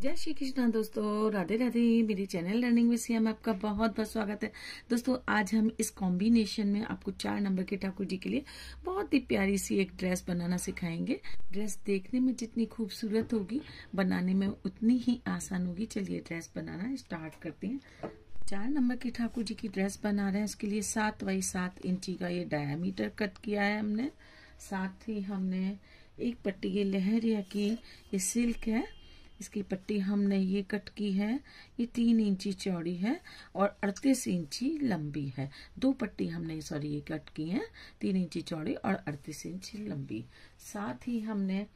जय श्री कृष्णा दोस्तों राधे राधे मेरे चैनल लर्निंग में सीएम आपका बहुत बहुत स्वागत है दोस्तों आज हम इस कॉम्बिनेशन में आपको चार नंबर के ठाकुर जी के लिए बहुत ही प्यारी सी एक ड्रेस बनाना सिखाएंगे ड्रेस देखने में जितनी खूबसूरत होगी बनाने में उतनी ही आसान होगी चलिए ड्रेस बनाना स्टार्ट करते हैं चार नंबर के ठाकुर जी की ड्रेस बना रहे हैं उसके लिए सात बाई सात इंची का ये डायामीटर कट किया है हमने साथ ही हमने एक पट्टी लहर लहरिया की ये सिल्क है इसकी पट्टी हमने ये कट की है ये तीन इंची चौड़ी है और अड़तीस इंची लंबी है दो पट्टी हमने सॉरी ये कट की है तीन इंची चौड़ी और अड़तीस इंची लंबी साथ ही हमने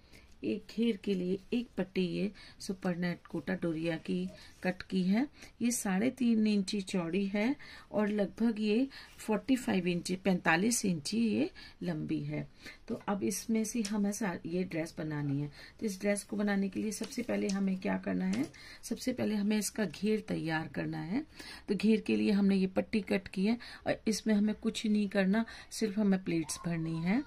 एक घेर के लिए एक पट्टी ये सुपरनेट कोटा डोरिया की कट की है ये साढ़े तीन इंची चौड़ी है और लगभग ये फोर्टी फाइव इंची पैंतालीस इंची ये लंबी है तो अब इसमें से हमें ये ड्रेस बनानी है तो इस ड्रेस को बनाने के लिए सबसे पहले हमें क्या करना है सबसे पहले हमें इसका घेर तैयार करना है तो घेर के लिए हमने ये पट्टी कट की है और इसमें हमें कुछ नहीं करना सिर्फ हमें प्लेट्स भरनी है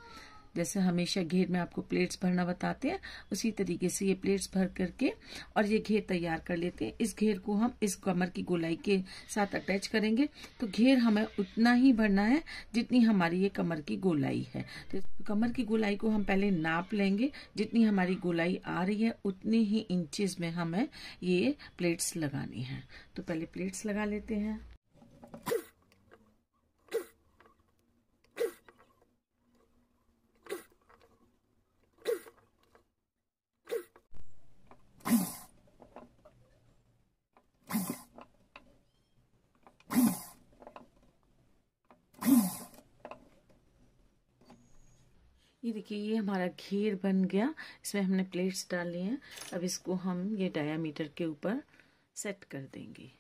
जैसे हमेशा घेर में आपको प्लेट्स भरना बताते हैं उसी तरीके से ये प्लेट्स भर करके और ये घेर तैयार कर लेते हैं इस घेर को हम इस कमर की गोलाई के साथ अटैच करेंगे तो घेर हमें उतना ही भरना है जितनी हमारी ये कमर की गोलाई है तो कमर की गोलाई को हम पहले नाप लेंगे जितनी हमारी गोलाई आ रही है उतनी ही इंचज में हमें ये प्लेट्स लगानी है तो पहले प्लेट्स लगा लेते हैं ये देखिए ये हमारा घेर बन गया इसमें हमने प्लेट्स डाल लिए हैं अब इसको हम ये डायामीटर के ऊपर सेट कर देंगे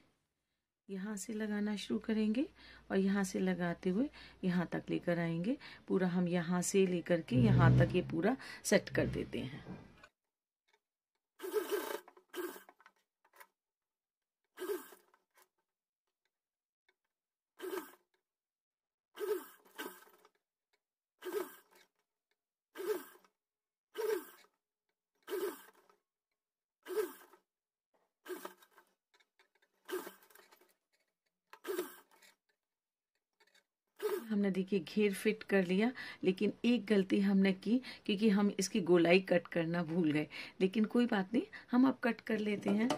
यहाँ से लगाना शुरू करेंगे और यहाँ से लगाते हुए यहाँ तक लेकर आएंगे पूरा हम यहाँ से लेकर के यहाँ तक ये यह पूरा सेट कर देते हैं हमने देखिए घेर फिट कर लिया लेकिन एक गलती हमने की क्योंकि हम इसकी गोलाई कट करना भूल गए लेकिन कोई बात नहीं हम अब कट कर लेते हैं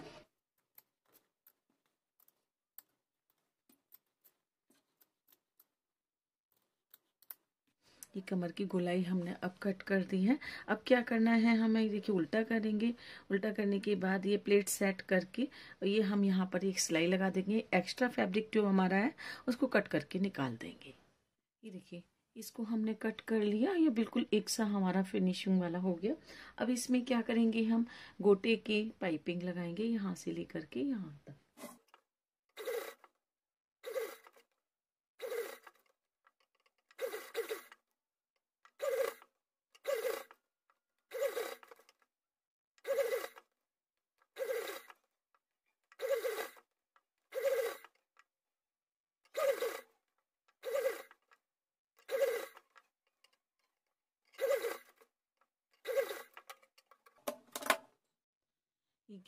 ये कमर की गोलाई हमने अब कट कर दी है अब क्या करना है हमें देखिए उल्टा करेंगे उल्टा करने के बाद ये प्लेट सेट करके ये हम यहाँ पर एक सिलाई लगा देंगे एक्स्ट्रा फैब्रिक जो हमारा है उसको कट करके निकाल देंगे ये देखिए इसको हमने कट कर लिया ये बिल्कुल एक सा हमारा फिनिशिंग वाला हो गया अब इसमें क्या करेंगे हम गोटे की पाइपिंग लगाएंगे यहाँ से लेकर के यहाँ तक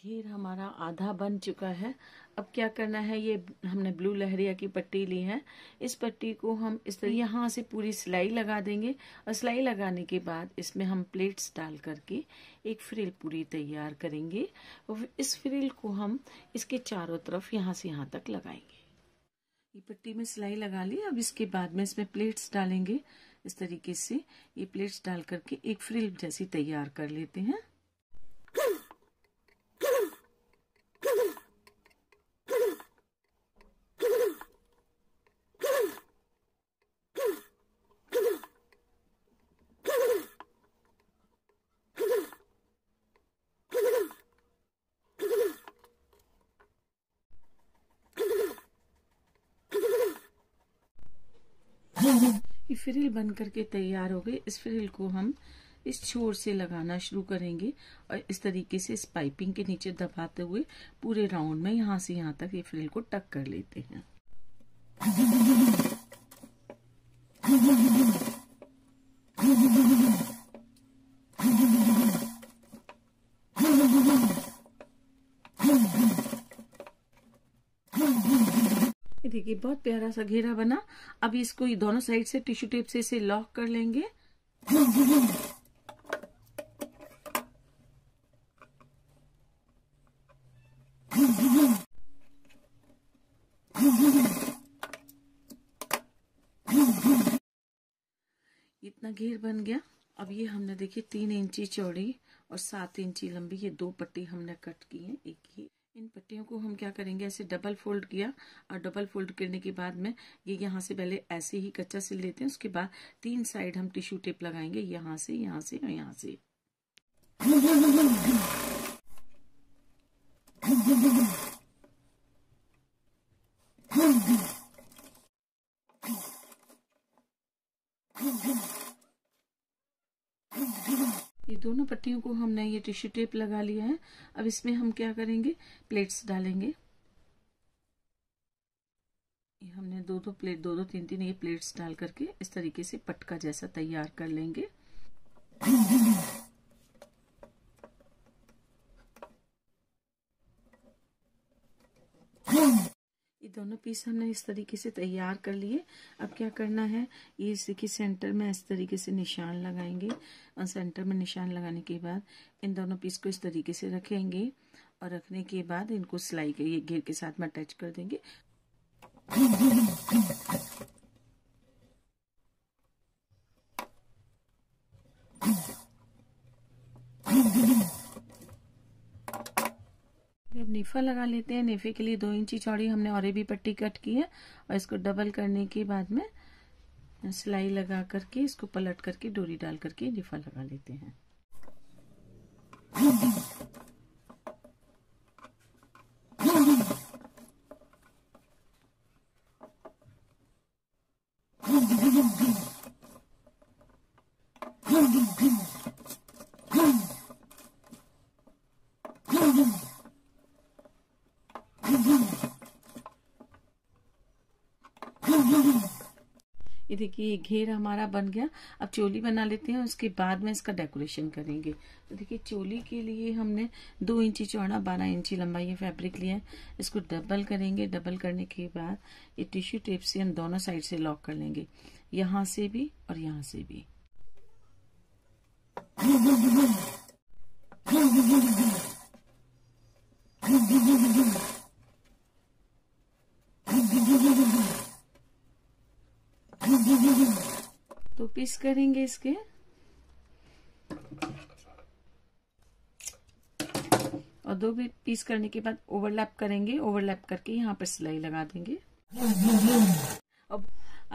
घेर हमारा आधा बन चुका है अब क्या करना है ये हमने ब्लू लहरिया की पट्टी ली है इस पट्टी को हम इस तरह यहाँ से पूरी सिलाई लगा देंगे और सिलाई लगाने के बाद इसमें हम प्लेट्स डाल करके एक फ्रिल पूरी तैयार करेंगे और इस फ्रिल को हम इसके चारों तरफ यहाँ से यहाँ तक लगाएंगे ये पट्टी में सिलाई लगा ली अब इसके बाद में इसमें प्लेट्स डालेंगे इस तरीके से ये प्लेट्स डाल करके एक फ्रिल जैसी तैयार कर लेते हैं फ्रिल बन करके तैयार हो गई इस फ्रिल को हम इस छोर से लगाना शुरू करेंगे और इस तरीके से इस पाइपिंग के नीचे दबाते हुए पूरे राउंड में यहाँ से यहाँ तक ये फ्रिल को टक कर लेते हैं ये देखिए बहुत प्यारा सा घेरा बना अब इसको दोनों साइड से टिश्यू टेप से इसे लॉक कर लेंगे इतना घेर बन गया अब ये हमने देखिए तीन इंची चौड़ी और सात इंची लंबी ये दो पट्टी हमने कट की है एक ही इन पट्टियों को हम क्या करेंगे ऐसे डबल फोल्ड किया और डबल फोल्ड करने के बाद में ये यहाँ से पहले ऐसे ही कच्चा सिल लेते हैं उसके बाद तीन साइड हम टिश्यू टेप लगाएंगे यहाँ से यहाँ से और यहाँ से दोनों पट्टियों को हमने ये टिश्यू टेप लगा लिया है अब इसमें हम क्या करेंगे प्लेट्स डालेंगे ये हमने दो दो प्लेट दो दो तीन तीन ये प्लेट्स डाल करके इस तरीके से पटका जैसा तैयार कर लेंगे ये दोनों पीस हमने इस तरीके से तैयार कर लिए अब क्या करना है ये देखिए सेंटर में इस तरीके से निशान लगाएंगे और सेंटर में निशान लगाने के बाद इन दोनों पीस को इस तरीके से रखेंगे और रखने के बाद इनको सिलाई के ये घेर के साथ में अटैच कर देंगे नेफा लगा लेते हैं नेफे के लिए दो इंची चौड़ी हमने और भी पट्टी कट की है और इसको डबल करने के बाद में सिलाई लगा करके इसको पलट करके डोरी डाल करके नेफा लगा लेते हैं देखिए ये घेर हमारा बन गया अब चोली बना लेते हैं उसके बाद में इसका डेकोरेशन करेंगे तो देखिए चोली के लिए हमने दो इंची चौड़ा बारह इंची लंबा ये फैब्रिक लिया है इसको डबल करेंगे डबल करने के बाद ये टिश्यू टेप से हम दोनों साइड से लॉक कर लेंगे यहाँ से भी और यहाँ से भी पीस करेंगे इसके और दो भी पीस करने के बाद ओवरलैप करेंगे ओवरलैप करके यहाँ पर सिलाई लगा देंगे अब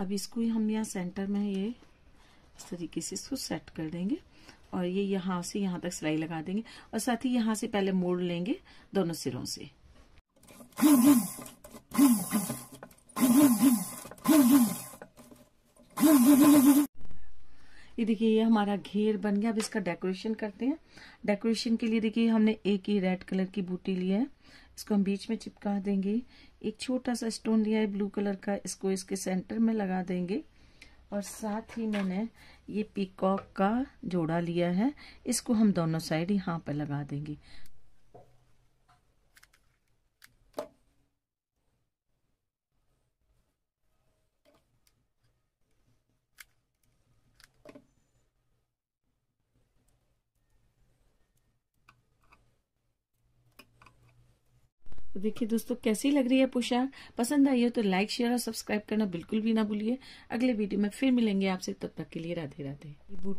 अब इसको हम यहाँ सेंटर में ये इस तरीके से इसको सेट कर देंगे और ये यहाँ से यहाँ तक सिलाई लगा देंगे और साथ ही यहाँ से पहले मोड़ लेंगे दोनों सिरों से ये देखिए ये हमारा घेर बन गया अब इसका डेकोरेशन करते हैं डेकोरेशन के लिए देखिए हमने एक ही रेड कलर की बूटी ली है इसको हम बीच में चिपका देंगे एक छोटा सा स्टोन लिया है ब्लू कलर का इसको इसके सेंटर में लगा देंगे और साथ ही मैंने ये पीकॉक का जोड़ा लिया है इसको हम दोनों साइड यहाँ पर लगा देंगे तो देखिए दोस्तों कैसी लग रही है पोशाक पसंद आई हो तो लाइक शेयर और सब्सक्राइब करना बिल्कुल भी ना भूलिए अगले वीडियो में फिर मिलेंगे आपसे तब तक के लिए राधे राधे